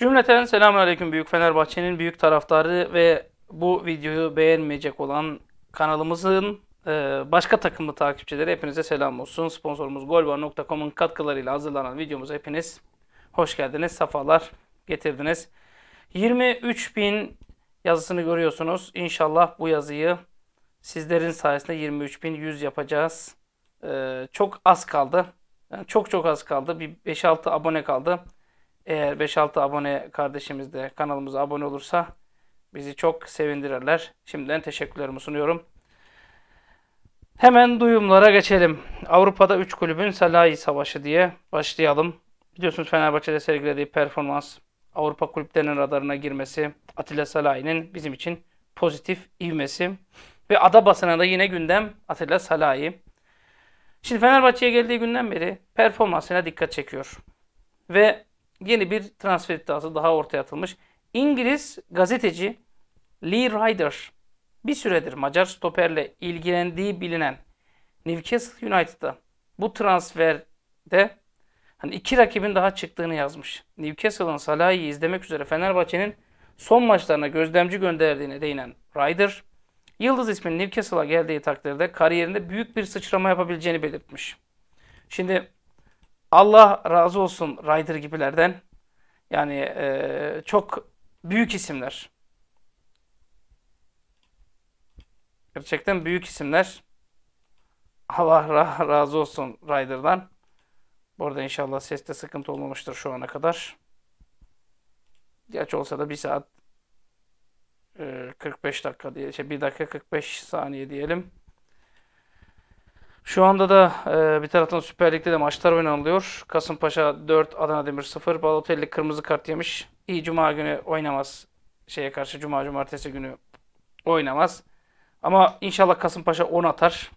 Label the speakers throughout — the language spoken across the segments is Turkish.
Speaker 1: Cümleten selamun aleyküm Büyük Fenerbahçe'nin büyük taraftarı ve bu videoyu beğenmeyecek olan kanalımızın e, başka takımlı takipçileri hepinize selam olsun. Sponsorumuz golvar.com'un katkılarıyla hazırlanan videomuza hepiniz hoş geldiniz, safalar getirdiniz. 23.000 yazısını görüyorsunuz. İnşallah bu yazıyı sizlerin sayesinde 23.100 yapacağız. E, çok az kaldı. çok çok az kaldı. Bir 5-6 abone kaldı. Eğer 5-6 abone kardeşimiz de kanalımıza abone olursa bizi çok sevindirirler. Şimdiden teşekkürlerimi sunuyorum. Hemen duyumlara geçelim. Avrupa'da 3 kulübün Salahi Savaşı diye başlayalım. Biliyorsunuz Fenerbahçe'de sergilediği performans, Avrupa kulüplerinin radarına girmesi, Atilla Salahi'nin bizim için pozitif ivmesi ve ada basına da yine gündem Atilla Salahi. Şimdi Fenerbahçe'ye geldiği günden beri performansına dikkat çekiyor. Ve yeni bir transfer iddiası daha ortaya atılmış. İngiliz gazeteci Lee Ryder bir süredir Macar stoperle ilgilendiği bilinen Newcastle United'da bu transferde hani iki rakibin daha çıktığını yazmış. Newcastle'ın Salah'ı izlemek üzere Fenerbahçe'nin son maçlarına gözlemci gönderdiğine değinen Ryder, Yıldız isminin Newcastle'a geldiği takdirde kariyerinde büyük bir sıçrama yapabileceğini belirtmiş. Şimdi Allah razı olsun Ryder gibilerden. Yani e, çok büyük isimler. Gerçekten büyük isimler. Allah razı olsun Ryder'dan. Bu arada inşallah seste sıkıntı olmamıştır şu ana kadar. Geç olsa da 1 saat e, 45 dakika diye, şey 1 dakika 45 saniye diyelim. Şu anda da e, bir taraftan Süper Lig'de de maçlar oynanılıyor. Kasımpaşa 4, Adana Demir 0. Balotelli kırmızı kart yemiş. İyi cuma günü oynamaz. Şeye karşı cuma cumartesi günü oynamaz. Ama inşallah Kasımpaşa 10 atar.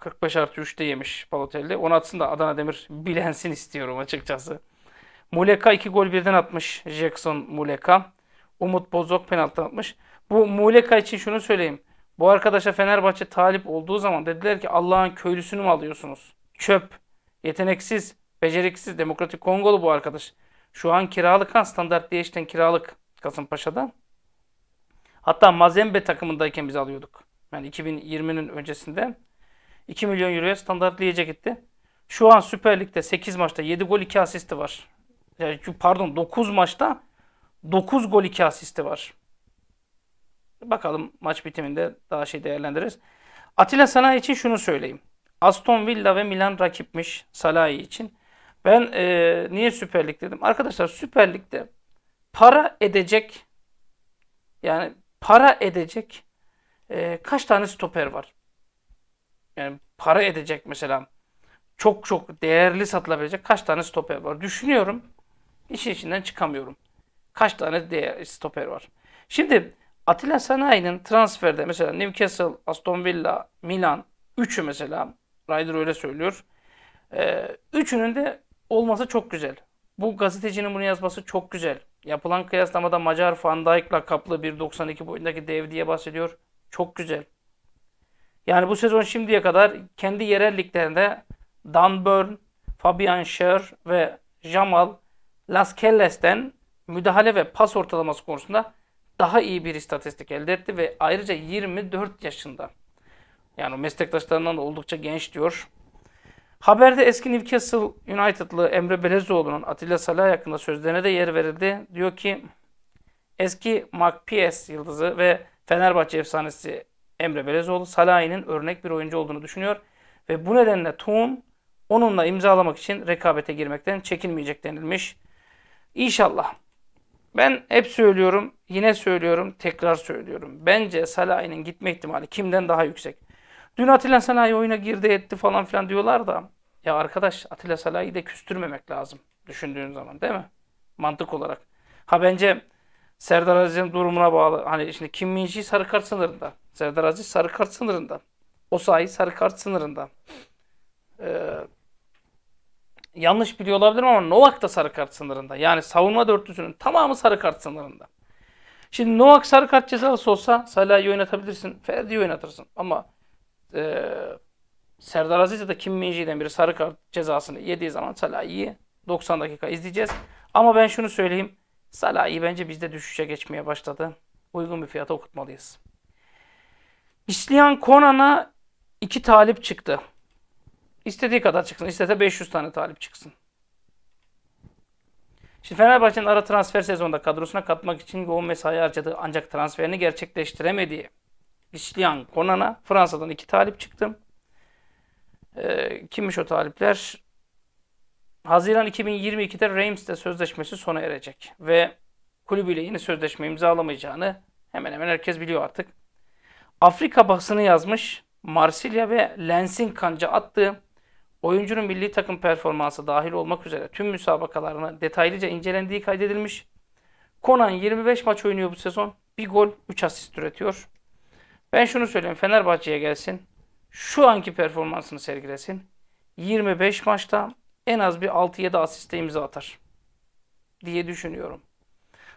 Speaker 1: 45 artı 3'te yemiş Balotelli. 10 atsın da Adana Demir bilensin istiyorum açıkçası. Muleka 2 gol birden atmış Jackson Muleka. Umut Bozok penaltı atmış. Bu Muleka için şunu söyleyeyim. Bu arkadaşa Fenerbahçe talip olduğu zaman dediler ki Allah'ın köylüsünü mü alıyorsunuz? Çöp, yeteneksiz, beceriksiz, demokratik Kongolu bu arkadaş. Şu an kiralık ha standart DH'den kiralık Kasımpaşa'da. Hatta Mazembe takımındayken biz alıyorduk. Yani 2020'nin öncesinde 2 milyon euroya standart Liège gitti. Şu an Süper Lig'de 8 maçta 7 gol 2 asisti var. Yani pardon 9 maçta 9 gol 2 asisti var. Bakalım maç bitiminde daha şey değerlendiririz. Atilla sana için şunu söyleyeyim. Aston Villa ve Milan rakipmiş Salah için. Ben e, niye Süper Lig dedim? Arkadaşlar Süper Lig'de para edecek yani para edecek e, kaç tane stoper var? Yani para edecek mesela çok çok değerli satılabilecek kaç tane stoper var? Düşünüyorum. İşin içinden çıkamıyorum. Kaç tane değer, stoper var? Şimdi Atilla Sanayi'nin transferde mesela Newcastle, Aston Villa, Milan üçü mesela Ryder öyle söylüyor. Ee, üçünün de olması çok güzel. Bu gazetecinin bunu yazması çok güzel. Yapılan kıyaslamada Macar Van Dijk'la kaplı 1.92 boyundaki dev diye bahsediyor. Çok güzel. Yani bu sezon şimdiye kadar kendi yerel liglerinde Dan Burn, Fabian Schär ve Jamal Laskelles'ten müdahale ve pas ortalaması konusunda daha iyi bir istatistik elde etti ve ayrıca 24 yaşında. Yani meslektaşlarından da oldukça genç diyor. Haberde eski Newcastle United'lı Emre Belezoğlu'nun Atilla Salah hakkında sözlerine de yer verildi. Diyor ki eski MacPS yıldızı ve Fenerbahçe efsanesi Emre Belezoğlu Salah'ın örnek bir oyuncu olduğunu düşünüyor. Ve bu nedenle Tuğum onunla imzalamak için rekabete girmekten çekinmeyecek denilmiş. İnşallah ben hep söylüyorum, yine söylüyorum, tekrar söylüyorum. Bence Salah'ın gitme ihtimali kimden daha yüksek? Dün Atilla Salah'ı oyuna girdi etti falan filan diyorlar da ya arkadaş Atilla Salah'ı da küstürmemek lazım düşündüğün zaman değil mi? Mantık olarak. Ha bence Serdar Aziz'in durumuna bağlı. Hani şimdi Kim Minji sarı kart sınırında. Serdar Aziz sarı kart sınırında. O sahi sarı kart sınırında. Ee, yanlış biliyor olabilirim ama Novak da sarı kart sınırında. Yani savunma dörtlüsünün tamamı sarı kart sınırında. Şimdi Novak sarı kart cezası olsa Salah'ı oynatabilirsin. Ferdi'yi oynatırsın. Ama e, Serdar Aziz ya da Kim Minji'den biri sarı kart cezasını yediği zaman Salah'ı 90 dakika izleyeceğiz. Ama ben şunu söyleyeyim. Salah'ı bence bizde düşüşe geçmeye başladı. Uygun bir fiyata okutmalıyız. Bislian Konan'a iki talip çıktı. İstediği kadar çıksın. İstese 500 tane talip çıksın. Şimdi Fenerbahçe'nin ara transfer sezonunda kadrosuna katmak için yoğun mesai harcadığı ancak transferini gerçekleştiremediği İşliyan Konan'a Fransa'dan iki talip çıktım. Ee, kimmiş o talipler? Haziran 2022'de Reims'te sözleşmesi sona erecek ve kulübüyle yeni sözleşme imzalamayacağını hemen hemen herkes biliyor artık. Afrika basını yazmış. Marsilya ve Lens'in kanca attığı Oyuncunun milli takım performansı dahil olmak üzere tüm müsabakalarına detaylıca incelendiği kaydedilmiş. Konan 25 maç oynuyor bu sezon. Bir gol, 3 asist üretiyor. Ben şunu söyleyeyim. Fenerbahçe'ye gelsin. Şu anki performansını sergilesin. 25 maçta en az bir 6-7 asiste imza atar. Diye düşünüyorum.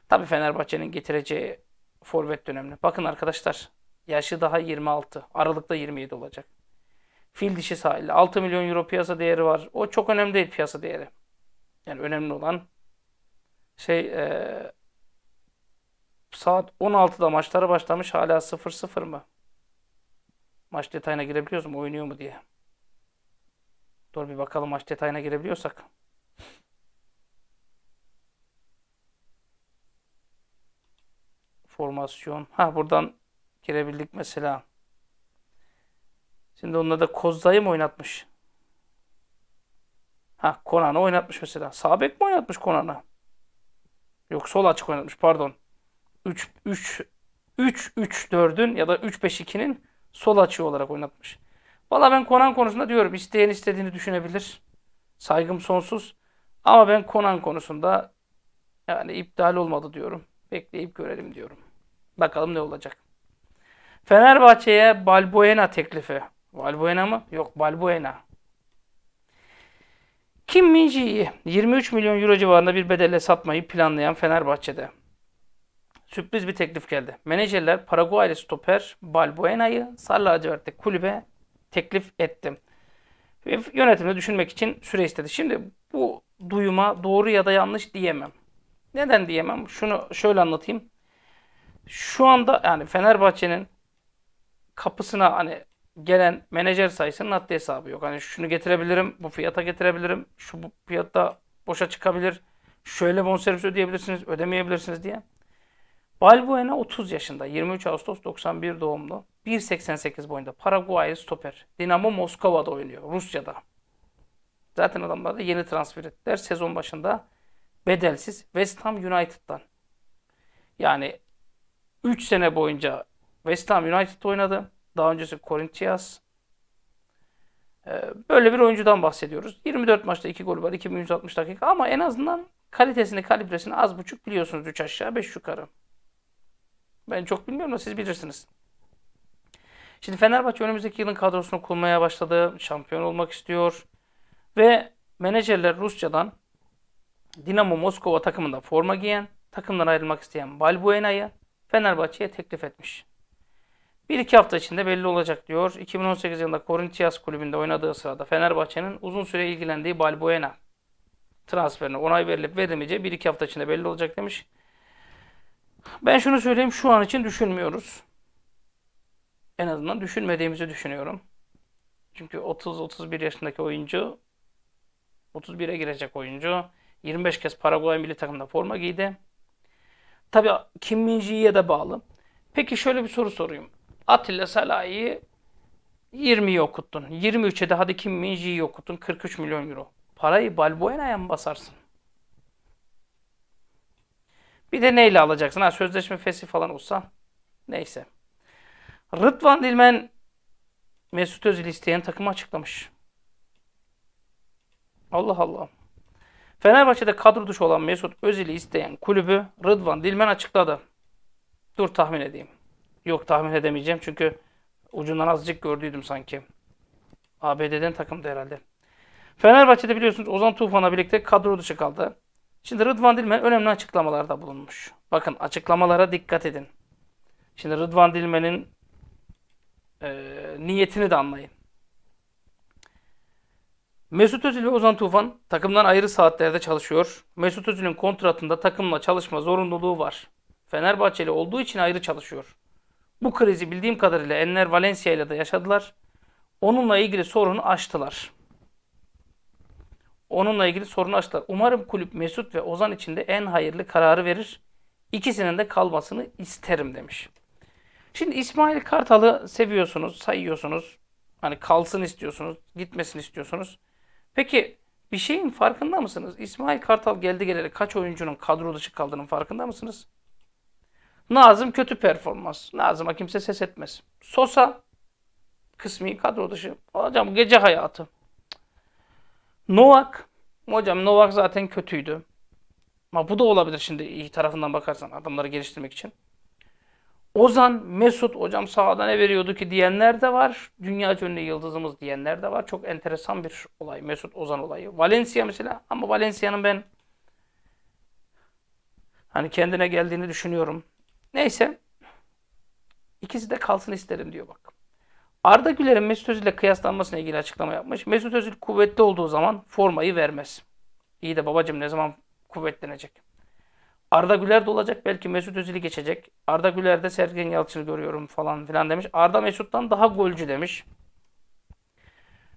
Speaker 1: Tabi Fenerbahçe'nin getireceği forvet önemli. Bakın arkadaşlar. Yaşı daha 26. Aralıkta 27 olacak. Fil dişi sahili. 6 milyon euro piyasa değeri var. O çok önemli değil piyasa değeri. Yani önemli olan şey e, saat 16'da maçları başlamış hala 0-0 mı? Maç detayına girebiliyoruz mu? Oynuyor mu diye. Dur bir bakalım maç detayına girebiliyorsak. Formasyon. Ha buradan girebildik mesela. Şimdi onunla da Kozda'yı mı oynatmış? Ha Konan'ı oynatmış mesela. Sabek mi oynatmış Konan'ı? Yok sol açık oynatmış pardon. 3 3 3 4'ün ya da 3 5 2'nin sol açığı olarak oynatmış. Valla ben Konan konusunda diyorum isteyen istediğini düşünebilir. Saygım sonsuz. Ama ben Konan konusunda yani iptal olmadı diyorum. Bekleyip görelim diyorum. Bakalım ne olacak. Fenerbahçe'ye Balbuena teklifi. Valbuena mı? Yok Balbuena. Kim Minji'yi 23 milyon euro civarında bir bedelle satmayı planlayan Fenerbahçe'de sürpriz bir teklif geldi. Menajerler Paraguaylı stoper Balbuena'yı Sarı Lacivert'te kulübe teklif etti. Ve yönetimde düşünmek için süre istedi. Şimdi bu duyuma doğru ya da yanlış diyemem. Neden diyemem? Şunu şöyle anlatayım. Şu anda yani Fenerbahçe'nin kapısına hani gelen menajer sayısının adli hesabı yok. Hani şunu getirebilirim, bu fiyata getirebilirim, şu bu fiyatta boşa çıkabilir, şöyle bonservis ödeyebilirsiniz, ödemeyebilirsiniz diye. Balbuena 30 yaşında, 23 Ağustos 91 doğumlu, 1.88 boyunda, Paraguaylı stoper. Dinamo Moskova'da oynuyor, Rusya'da. Zaten adamlar da yeni transfer ettiler. Sezon başında bedelsiz West Ham United'dan. Yani 3 sene boyunca West Ham United oynadı. Daha öncesi Corinthians. Ee, böyle bir oyuncudan bahsediyoruz. 24 maçta 2 gol var. 2160 dakika ama en azından kalitesini, kalibresini az buçuk biliyorsunuz. 3 aşağı 5 yukarı. Ben çok bilmiyorum ama siz bilirsiniz. Şimdi Fenerbahçe önümüzdeki yılın kadrosunu kurmaya başladı. Şampiyon olmak istiyor. Ve menajerler Rusya'dan Dinamo Moskova takımında forma giyen, takımdan ayrılmak isteyen Balbuena'yı Fenerbahçe'ye teklif etmiş. Bir iki hafta içinde belli olacak diyor. 2018 yılında Corinthians kulübünde oynadığı sırada Fenerbahçe'nin uzun süre ilgilendiği Balbuena transferine onay verilip verilmeyeceği bir iki hafta içinde belli olacak demiş. Ben şunu söyleyeyim şu an için düşünmüyoruz. En azından düşünmediğimizi düşünüyorum. Çünkü 30-31 yaşındaki oyuncu 31'e girecek oyuncu 25 kez Paraguay milli takımda forma giydi. Tabii Kim min de bağlı. Peki şöyle bir soru sorayım. Atilla Salahi'yi 20'yi okuttun. 23'e de hadi Kim Minji'yi okuttun. 43 milyon euro. Parayı Balbuena'ya mı basarsın? Bir de neyle alacaksın? Ha sözleşme fesi falan olsa. Neyse. Rıdvan Dilmen Mesut Özil isteyen takımı açıklamış. Allah Allah. Fenerbahçe'de kadro dışı olan Mesut Özil'i isteyen kulübü Rıdvan Dilmen açıkladı. Dur tahmin edeyim. Yok tahmin edemeyeceğim çünkü ucundan azıcık gördüydüm sanki. ABD'den takımdı herhalde. Fenerbahçe'de biliyorsunuz Ozan Tufan'la birlikte kadro dışı kaldı. Şimdi Rıdvan Dilmen önemli açıklamalarda bulunmuş. Bakın açıklamalara dikkat edin. Şimdi Rıdvan Dilmen'in e, niyetini de anlayın. Mesut Özil ve Ozan Tufan takımdan ayrı saatlerde çalışıyor. Mesut Özil'in kontratında takımla çalışma zorunluluğu var. Fenerbahçeli olduğu için ayrı çalışıyor. Bu krizi bildiğim kadarıyla Enner Valencia ile de yaşadılar. Onunla ilgili sorunu açtılar. Onunla ilgili sorunu aştılar. Umarım kulüp Mesut ve Ozan için de en hayırlı kararı verir. İkisinin de kalmasını isterim demiş. Şimdi İsmail Kartal'ı seviyorsunuz, sayıyorsunuz. Hani kalsın istiyorsunuz, gitmesin istiyorsunuz. Peki bir şeyin farkında mısınız? İsmail Kartal geldi geleli kaç oyuncunun kadro dışı kaldığının farkında mısınız? Nazım kötü performans. Nazım'a kimse ses etmez. Sosa kısmi kadro dışı. Hocam gece hayatı. Novak. Hocam Novak zaten kötüydü. Ama bu da olabilir şimdi iyi tarafından bakarsan adamları geliştirmek için. Ozan, Mesut hocam sahada ne veriyordu ki diyenler de var. Dünya çapında yıldızımız diyenler de var. Çok enteresan bir olay Mesut Ozan olayı. Valencia mesela ama Valencia'nın ben hani kendine geldiğini düşünüyorum. Neyse. İkisi de kalsın isterim diyor bak. Arda Güler'in Mesut Özil ile kıyaslanmasına ilgili açıklama yapmış. Mesut Özil kuvvetli olduğu zaman formayı vermez. İyi de babacım ne zaman kuvvetlenecek? Arda Güler de olacak belki Mesut Özil'i geçecek. Arda Güler'de Sergen Yalçın'ı görüyorum falan filan demiş. Arda Mesut'tan daha golcü demiş.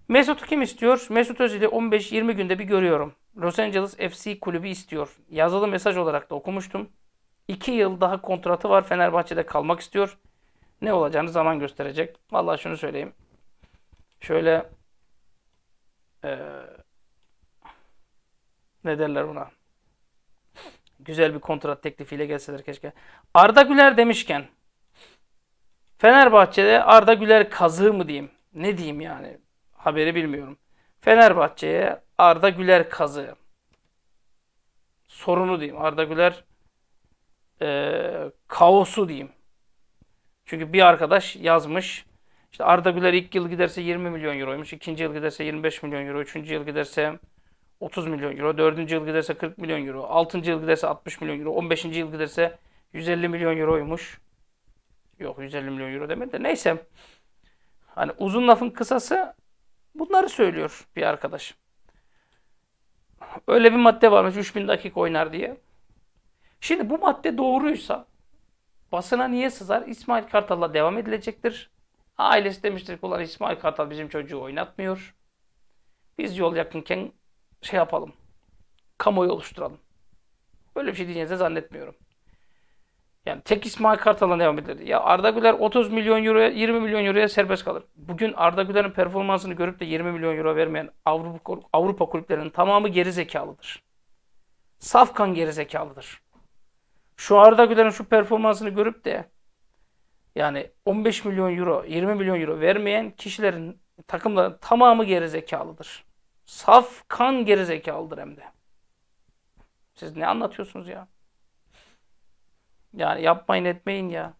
Speaker 1: Mesut'u kim istiyor? Mesut Özil'i 15-20 günde bir görüyorum. Los Angeles FC kulübü istiyor. Yazılı mesaj olarak da okumuştum. 2 yıl daha kontratı var. Fenerbahçe'de kalmak istiyor. Ne olacağını zaman gösterecek. Vallahi şunu söyleyeyim. Şöyle ee, ne derler buna? Güzel bir kontrat teklifiyle gelseler keşke. Arda Güler demişken Fenerbahçe'de Arda Güler kazığı mı diyeyim? Ne diyeyim yani? Haberi bilmiyorum. Fenerbahçe'ye Arda Güler kazığı. Sorunu diyeyim. Arda Güler e, kaosu diyeyim. Çünkü bir arkadaş yazmış. İşte Arda Güler ilk yıl giderse 20 milyon euroymuş. ikinci yıl giderse 25 milyon euro. Üçüncü yıl giderse 30 milyon euro. Dördüncü yıl giderse 40 milyon euro. Altıncı yıl giderse 60 milyon euro. 15. yıl giderse 150 milyon euroymuş. Yok 150 milyon euro demedi de neyse. Hani uzun lafın kısası bunları söylüyor bir arkadaş. Öyle bir madde varmış 3000 dakika oynar diye. Şimdi bu madde doğruysa basına niye sızar? İsmail Kartal'la devam edilecektir. Ailesi demiştir ki İsmail Kartal bizim çocuğu oynatmıyor. Biz yol yakınken şey yapalım. Kamuoyu oluşturalım. Böyle bir şey diyeceğinizi zannetmiyorum. Yani tek İsmail Kartal'la devam edilir. Ya Arda Güler 30 milyon euroya 20 milyon euroya serbest kalır. Bugün Arda Güler'in performansını görüp de 20 milyon euro vermeyen Avrupa, Avrupa kulüplerinin tamamı geri zekalıdır. Safkan geri zekalıdır. Şu Arda Güler'in şu performansını görüp de yani 15 milyon euro, 20 milyon euro vermeyen kişilerin takımların tamamı gerizekalıdır. Saf kan gerizekalıdır hem de. Siz ne anlatıyorsunuz ya? Yani yapmayın etmeyin ya.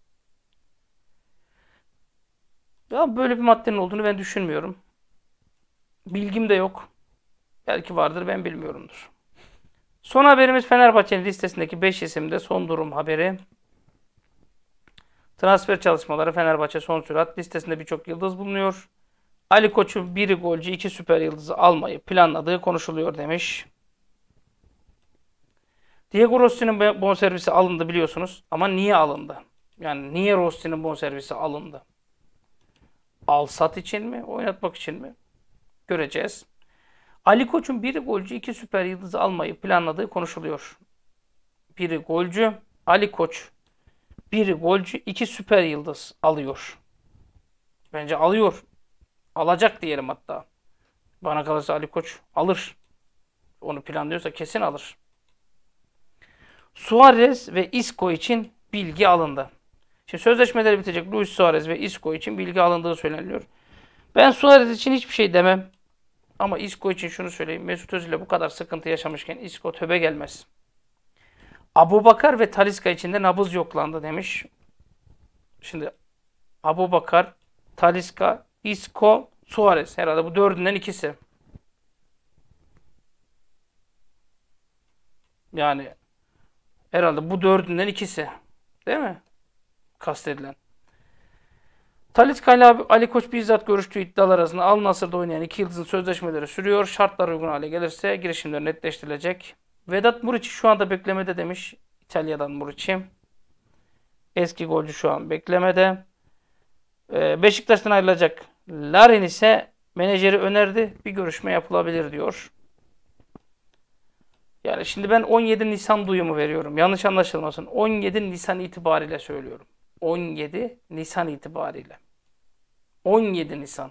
Speaker 1: Ya böyle bir maddenin olduğunu ben düşünmüyorum. Bilgim de yok. Belki vardır ben bilmiyorumdur. Son haberimiz Fenerbahçe'nin listesindeki 5 isimde son durum haberi. Transfer çalışmaları Fenerbahçe son sürat listesinde birçok yıldız bulunuyor. Ali Koç'un biri golcü iki süper yıldızı almayı planladığı konuşuluyor demiş. Diego Rossi'nin bonservisi alındı biliyorsunuz ama niye alındı? Yani niye Rossi'nin bonservisi alındı? Alsat için mi? Oynatmak için mi? Göreceğiz. Ali Koç'un biri golcü iki süper yıldız almayı planladığı konuşuluyor. Biri golcü Ali Koç. Biri golcü iki süper yıldız alıyor. Bence alıyor. Alacak diyelim hatta. Bana kalırsa Ali Koç alır. Onu planlıyorsa kesin alır. Suarez ve Isco için bilgi alındı. Şimdi sözleşmeleri bitecek. Luis Suarez ve Isco için bilgi alındığı söyleniyor. Ben Suarez için hiçbir şey demem. Ama İSKO için şunu söyleyeyim. Mesut Özil'e bu kadar sıkıntı yaşamışken İSKO töbe gelmez. Abu Bakar ve Taliska içinde nabız yoklandı demiş. Şimdi Abu Bakar, Taliska, İSKO, Suarez. Herhalde bu dördünden ikisi. Yani herhalde bu dördünden ikisi. Değil mi? Kastedilen. Talit Kayla Ali Koç bizzat görüştüğü iddialar arasında Al Nasır'da oynayan iki yıldızın sözleşmeleri sürüyor. Şartlar uygun hale gelirse girişimler netleştirilecek. Vedat Muriç'i şu anda beklemede demiş İtalya'dan Muriç'i. Eski golcü şu an beklemede. Ee, Beşiktaş'tan ayrılacak Larin ise menajeri önerdi. Bir görüşme yapılabilir diyor. Yani şimdi ben 17 Nisan duyumu veriyorum. Yanlış anlaşılmasın. 17 Nisan itibariyle söylüyorum. 17 Nisan itibariyle. 17 Nisan.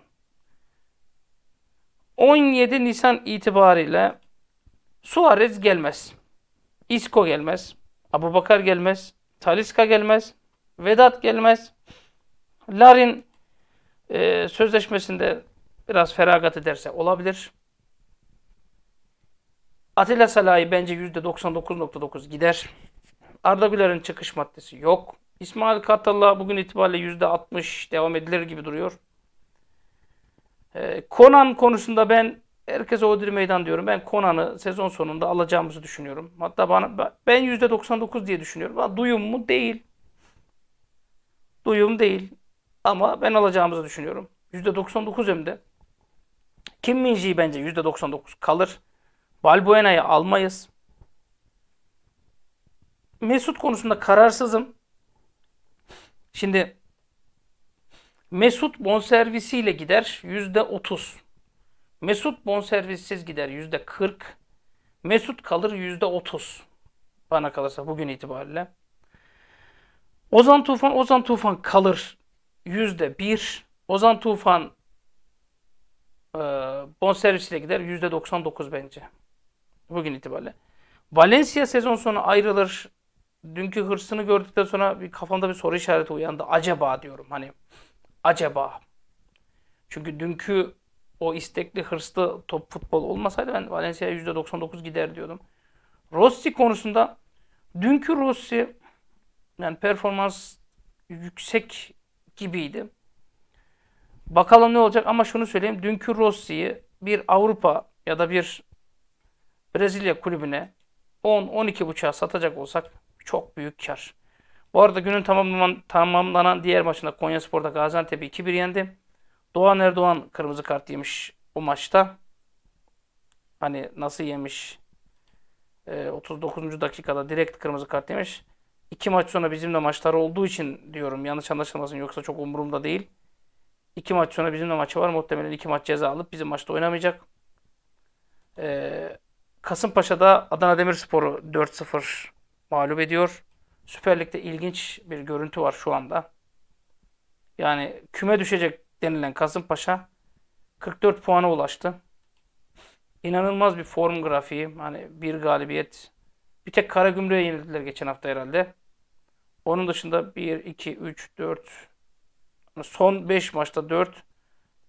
Speaker 1: 17 Nisan itibariyle Suarez gelmez. Isco gelmez. Abu Bakar gelmez. Taliska gelmez. Vedat gelmez. Larin e, sözleşmesinde biraz feragat ederse olabilir. Atilla Salahi bence %99.9 gider. Arda Güler'in çıkış maddesi yok. İsmail Kartal'a bugün itibariyle %60 devam edilir gibi duruyor. Ee, Konan konusunda ben herkese Odir Meydan diyorum. Ben Konan'ı sezon sonunda alacağımızı düşünüyorum. Hatta bana ben %99 diye düşünüyorum. Ama duyum mu? Değil. Duyum değil. Ama ben alacağımızı düşünüyorum. %99 hem de. Kim Minji'yi bence %99 kalır. Balbuena'yı almayız. Mesut konusunda kararsızım. Şimdi Mesut bonservisiyle gider yüzde otuz. Mesut bonservissiz gider yüzde kırk. Mesut kalır yüzde otuz. Bana kalırsa bugün itibariyle. Ozan Tufan, Ozan Tufan kalır yüzde bir. Ozan Tufan e, bonservisiyle gider yüzde doksan dokuz bence. Bugün itibariyle. Valencia sezon sonu ayrılır dünkü hırsını gördükten sonra bir kafamda bir soru işareti uyandı. Acaba diyorum hani. Acaba. Çünkü dünkü o istekli, hırslı top futbol olmasaydı ben Valencia'ya %99 gider diyordum. Rossi konusunda dünkü Rossi yani performans yüksek gibiydi. Bakalım ne olacak ama şunu söyleyeyim. Dünkü Rossi'yi bir Avrupa ya da bir Brezilya kulübüne 10-12 buçuğa satacak olsak çok büyük kar. Bu arada günün tamamlanan, tamamlanan diğer maçında Konyaspor'da Gaziantep'i 2-1 yendi. Doğan Erdoğan kırmızı kart yemiş o maçta. Hani nasıl yemiş? E, ee, 39. dakikada direkt kırmızı kart yemiş. İki maç sonra bizimle maçlar olduğu için diyorum yanlış anlaşılmasın yoksa çok umurumda değil. İki maç sonra bizimle maçı var. Muhtemelen iki maç ceza alıp bizim maçta oynamayacak. E, Kasımpaşa'da Adana Demirspor'u 4-0 mağlup ediyor. Süper Lig'de ilginç bir görüntü var şu anda. Yani küme düşecek denilen Kasımpaşa 44 puana ulaştı. İnanılmaz bir form grafiği. Hani bir galibiyet. Bir tek Karagümrük'e yenildiler geçen hafta herhalde. Onun dışında 1, 2, 3, 4 son 5 maçta 4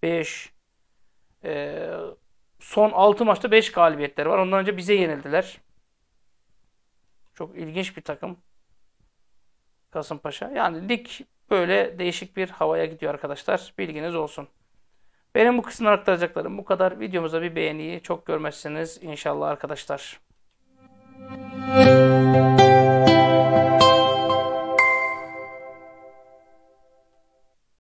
Speaker 1: 5 e, son 6 maçta 5 galibiyetler var. Ondan önce bize yenildiler. Çok ilginç bir takım. Kasımpaşa. Yani lig böyle değişik bir havaya gidiyor arkadaşlar. Bilginiz olsun. Benim bu kısımdan aktaracaklarım bu kadar. Videomuza bir beğeniyi çok görmezsiniz inşallah arkadaşlar. Müzik